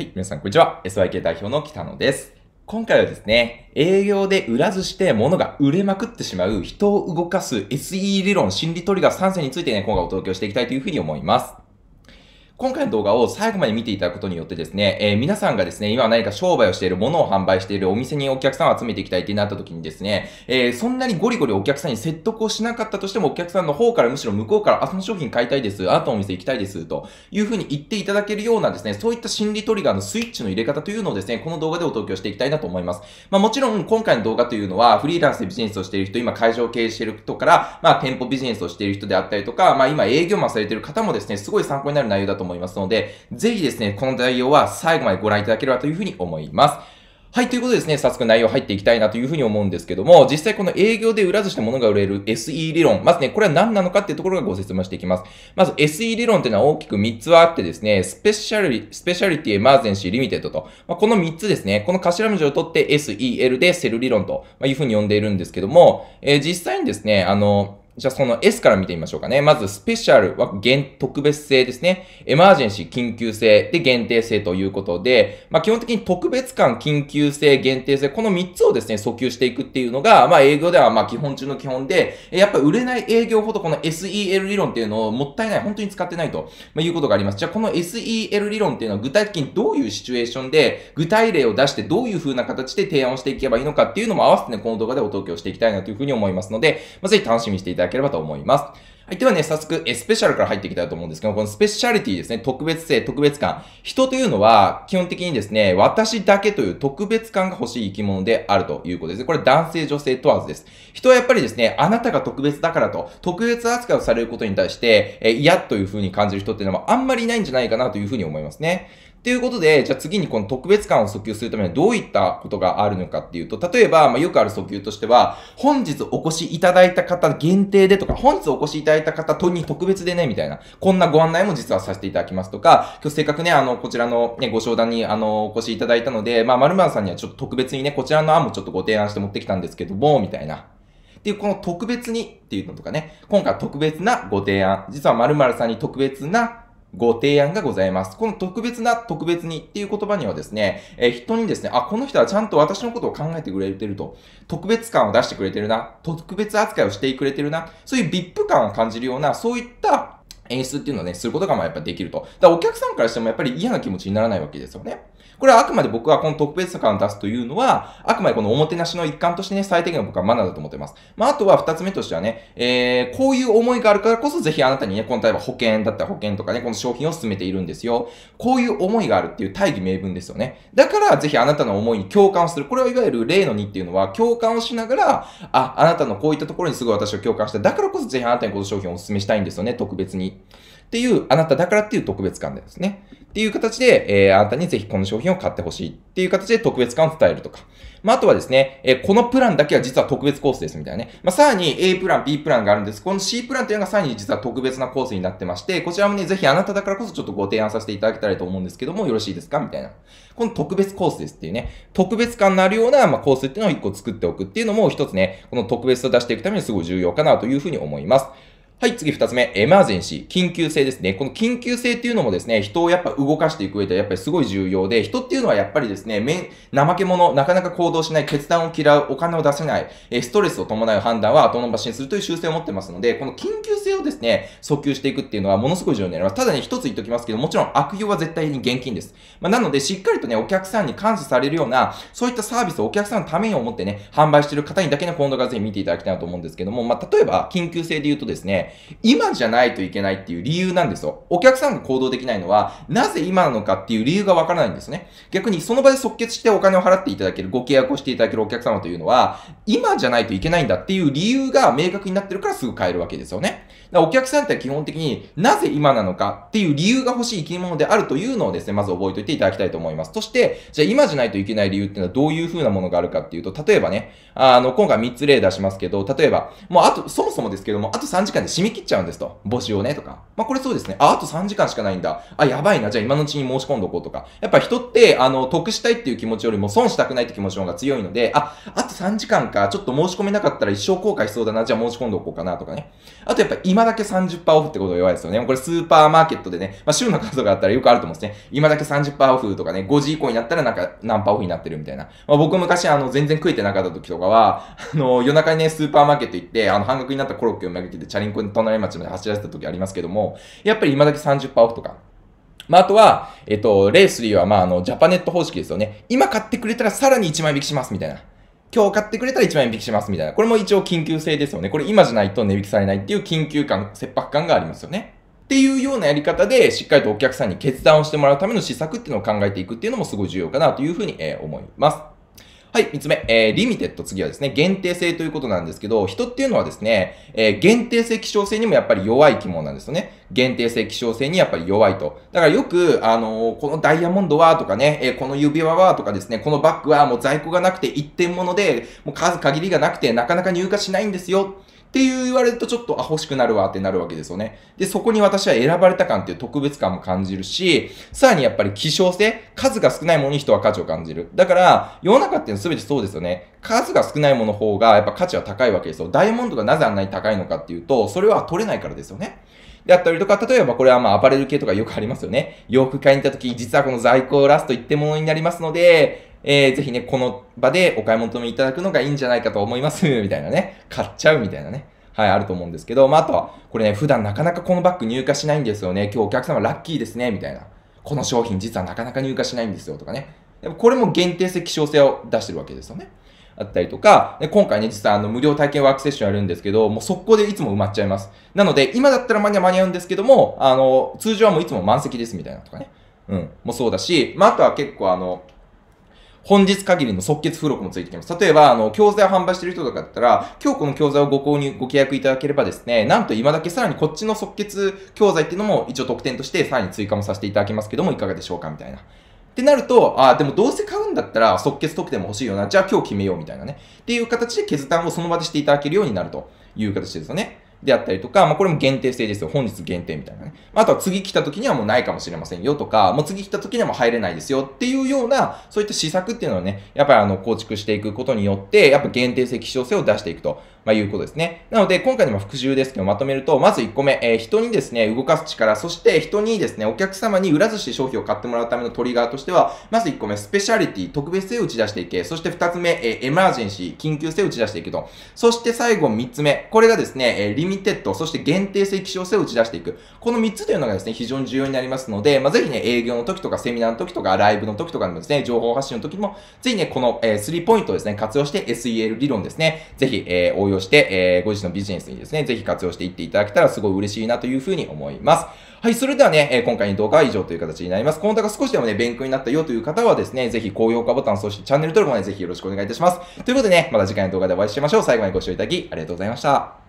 はい、皆さんこんにちは。SYK 代表の北野です。今回はですね、営業で売らずして物が売れまくってしまう人を動かす SE 理論心理トリガー3選についてね、今回お届けをしていきたいというふうに思います。今回の動画を最後まで見ていただくことによってですね、えー、皆さんがですね、今何か商売をしている、ものを販売している、お店にお客さんを集めていきたいってなった時にですね、えー、そんなにゴリゴリお客さんに説得をしなかったとしても、お客さんの方からむしろ向こうから、あ、その商品買いたいです、あとお店行きたいです、というふうに言っていただけるようなですね、そういった心理トリガーのスイッチの入れ方というのをですね、この動画でお届けをしていきたいなと思います。まあもちろん、今回の動画というのは、フリーランスでビジネスをしている人、今会場を経営している人から、まあ店舗ビジネスをしている人であったりとか、まあ今営業マンされている方もですね、すごい参考になる内容だと思います。思いますので、ぜひですね、この内容は最後までご覧いただければというふうに思います。はい、ということでですね、早速内容入っていきたいなというふうに思うんですけども、実際この営業で売らずしたものが売れる SE 理論。まずね、これは何なのかっていうところがご説明していきます。まず SE 理論っていうのは大きく3つはあってですね、スペシャル、スペシャリティエマーゼンシーリミテッドと、まあ、この3つですね、この頭文字を取って SEL でセル理論というふうに呼んでいるんですけども、えー、実際にですね、あの、じゃあその S から見てみましょうかね。まず、スペシャルは限、特別性ですね。エマージェンシー、緊急性、で、限定性ということで、まあ、基本的に特別感、緊急性、限定性、この3つをですね、訴求していくっていうのが、まあ、営業では、まあ、基本中の基本で、やっぱ売れない営業ほどこの SEL 理論っていうのをもったいない、本当に使ってないと、まいうことがあります。じゃあ、この SEL 理論っていうのは具体的にどういうシチュエーションで、具体例を出してどういう風な形で提案をしていけばいいのかっていうのも合わせてね、この動画でお届けをしていきたいなというふうに思いますので、まあ、ぜひ楽しみにしていただければと思います。はい。ではね、早速、え、スペシャルから入っていきたいと思うんですけど、このスペシャリティですね、特別性、特別感。人というのは、基本的にですね、私だけという特別感が欲しい生き物であるということです。これ男性、女性問わずです。人はやっぱりですね、あなたが特別だからと、特別扱いをされることに対して、え、嫌というふうに感じる人っていうのはあんまりいないんじゃないかなというふうに思いますね。ということで、じゃあ次にこの特別感を訴求するためにはどういったことがあるのかっていうと、例えば、まあ、よくある訴求としては、本日お越しいただいた方限定でとか、本日お越しいただいた方とに特別でね、みたいな、こんなご案内も実はさせていただきますとか、今日せっかくね、あの、こちらのね、ご商談にあの、お越しいただいたので、まあ、〇〇さんにはちょっと特別にね、こちらの案もちょっとご提案して持ってきたんですけども、みたいな。っていう、この特別にっていうのとかね、今回特別なご提案、実は〇〇さんに特別なご提案がございます。この特別な、特別にっていう言葉にはですね、えー、人にですね、あ、この人はちゃんと私のことを考えてくれてると、特別感を出してくれてるな、特別扱いをしてくれてるな、そういう VIP 感を感じるような、そういった演出っていうのをね、することがまあやっぱできると。だからお客さんからしてもやっぱり嫌な気持ちにならないわけですよね。これはあくまで僕はこの特別感を出すというのは、あくまでこのおもてなしの一環としてね、最低限の僕はマナーだと思ってます。まあ、あとは二つ目としてはね、えー、こういう思いがあるからこそ、ぜひあなたにね、この例えば保険だったら保険とかね、この商品を進めているんですよ。こういう思いがあるっていう大義名分ですよね。だから、ぜひあなたの思いに共感をする。これはいわゆる例の2っていうのは、共感をしながら、あ、あなたのこういったところにすごい私は共感した。だからこそ、ぜひあなたにこの商品をお勧めしたいんですよね、特別に。っていう、あなただからっていう特別感でですね。っていう形で、えー、あなたにぜひこの商品を買ってほしいっていう形で特別感を伝えるとか。まあ、あとはですね、えー、このプランだけは実は特別コースですみたいなね。まあ、さらに A プラン、B プランがあるんです。この C プランっていうのがさらに実は特別なコースになってまして、こちらもね、ぜひあなただからこそちょっとご提案させていただけたらと思うんですけども、よろしいですかみたいな。この特別コースですっていうね、特別感のあるような、まあ、コースっていうのを一個作っておくっていうのも一つね、この特別さを出していくためにすごい重要かなというふうに思います。はい、次二つ目、エマージェンシー、緊急性ですね。この緊急性っていうのもですね、人をやっぱ動かしていく上ではやっぱりすごい重要で、人っていうのはやっぱりですね、め怠け者、なかなか行動しない、決断を嫌う、お金を出せない、えストレスを伴う判断は後延ばしにするという習性を持ってますので、この緊急性をですね、訴求していくっていうのはものすごい重要になります。ただね、一つ言っときますけど、もちろん悪用は絶対に現金です。まあ、なので、しっかりとね、お客さんに感謝されるような、そういったサービスをお客さんのために思ってね、販売してる方にだけの行動がぜひ見ていただきたいなと思うんですけども、まあ、例えば、緊急性で言うとですね、今じゃないといけないっていう理由なんですよ。お客さんが行動できないのは、なぜ今なのかっていう理由がわからないんですね。逆にその場で即決してお金を払っていただける、ご契約をしていただけるお客様というのは、今じゃないといけないんだっていう理由が明確になってるからすぐ買えるわけですよね。だからお客さんって基本的になぜ今なのかっていう理由が欲しい生き物であるというのをですね、まず覚えておいていただきたいと思います。そして、じゃあ今じゃないといけない理由っていうのはどういう風なものがあるかっていうと、例えばね、あの、今回3つ例出しますけど、例えば、もうあと、そもそもですけども、あと3時間で締め切っちゃうんですと。募集をね、とか。まあ、これそうですね。あ、あと3時間しかないんだ。あ、やばいな。じゃあ今のうちに申し込んどこうとか。やっぱ人って、あの、得したいっていう気持ちよりも損したくないって気持ちの方が強いので、あ、あと3時間か。ちょっと申し込めなかったら一生後悔しそうだな。じゃあ申し込んどこうかな、とかね。あとやっぱ今だけ30%オフってことが弱いですよね。これスーパーマーケットでね、まあ、週の数があったらよくあると思うんですね。今だけ30%オフとかね、5時以降になったらなんか何パーオフになってるみたいな。まあ、僕昔あの、全然食えてなかった時とかは、あの、夜中にね、スーパーマーケット行って、あの、半額になったコロッケをめきけてチャリンコに隣町まで走らせた時ありますけども、やっぱり今だけ30%オフとか。まあ、あとは、えっと、レース3は、まあ、あの、ジャパネット方式ですよね。今買ってくれたらさらに1万円引きします、みたいな。今日買ってくれたら1万円引きします、みたいな。これも一応緊急性ですよね。これ今じゃないと値引きされないっていう緊急感、切迫感がありますよね。っていうようなやり方で、しっかりとお客さんに決断をしてもらうための施策っていうのを考えていくっていうのもすごい重要かなというふうに、え思います。はい、3つ目、えー、リミテッド、次はですね、限定性ということなんですけど、人っていうのはですね、えー、限定性希少性にもやっぱり弱い肝なんですよね。限定性希少性にやっぱり弱いと。だからよく、あのー、このダイヤモンドはとかね、えー、この指輪はとかですね、このバッグはもう在庫がなくて一点物で、もう数限りがなくてなかなか入荷しないんですよ。って言われるとちょっと、あ、欲しくなるわってなるわけですよね。で、そこに私は選ばれた感っていう特別感も感じるし、さらにやっぱり希少性、数が少ないものに人は価値を感じる。だから、世の中っていうのは全てそうですよね。数が少ないものの方がやっぱ価値は高いわけですよ。ダイヤモンドがなぜあんなに高いのかっていうと、それは取れないからですよね。であったりとか、例えばこれはまあアパレル系とかよくありますよね。洋服買いに行った時、実はこの在庫ラスト一点のになりますので、えー、ぜひね、この場でお買い求めいただくのがいいんじゃないかと思います みたいなね。買っちゃうみたいなね。はい、あると思うんですけど、まあ、あとは、これね、普段なかなかこのバッグ入荷しないんですよね。今日お客様ラッキーですね、みたいな。この商品実はなかなか入荷しないんですよ、とかね。これも限定性、希少性を出してるわけですよね。あったりとか、で今回ね、実はあの無料体験ワークセッションやるんですけど、もう速攻でいつも埋まっちゃいます。なので、今だったら間に合う間に合うんですけども、あの、通常はもういつも満席ですみたいなとかね。うん、もそうだし、まあ、あとは結構あの、本日限りの即決付録もついてきます。例えば、あの、教材を販売してる人とかだったら、今日この教材をご購入、ご契約いただければですね、なんと今だけさらにこっちの即決教材っていうのも一応特典としてさらに追加もさせていただきますけども、いかがでしょうかみたいな。ってなると、ああ、でもどうせ買うんだったら即決特典も欲しいよな。じゃあ今日決めようみたいなね。っていう形で決断をその場でしていただけるようになるという形ですよね。であったりとか、まあ、これも限定制ですよ。本日限定みたいなね。まあとは次来た時にはもうないかもしれませんよとか、もう次来た時にはもう入れないですよっていうような、そういった施策っていうのをね、やっぱりあの構築していくことによって、やっぱ限定性、希少性を出していくと。まあ、いうことですね。なので、今回の復習ですけど、まとめると、まず1個目、えー、人にですね、動かす力、そして人にですね、お客様に裏寿司商品を買ってもらうためのトリガーとしては、まず1個目、スペシャリティ、特別性を打ち出していけ、そして2つ目、えー、エマージェンシー、緊急性を打ち出していくと。そして最後、3つ目、これがですね、えー、リミテッド、そして限定性、希少性を打ち出していく。この3つというのがですね、非常に重要になりますので、まあ、ぜひね、営業の時とか、セミナーの時とか、ライブの時とかのですね、情報発信の時も、ぜひね、この、えー、3ポイントをですね、活用して SEL 理論ですね、ぜひ、えー、応用用して、えー、ご自身のビジネスにですね、ぜひ活用していっていただけたらすごい嬉しいなというふうに思います。はい、それではね、え今回の動画は以上という形になります。この動画少しでもね、勉強になったよという方はですね、ぜひ高評価ボタン、そしてチャンネル登録もね、ぜひよろしくお願いいたします。ということでね、また次回の動画でお会いしましょう。最後までご視聴いただきありがとうございました。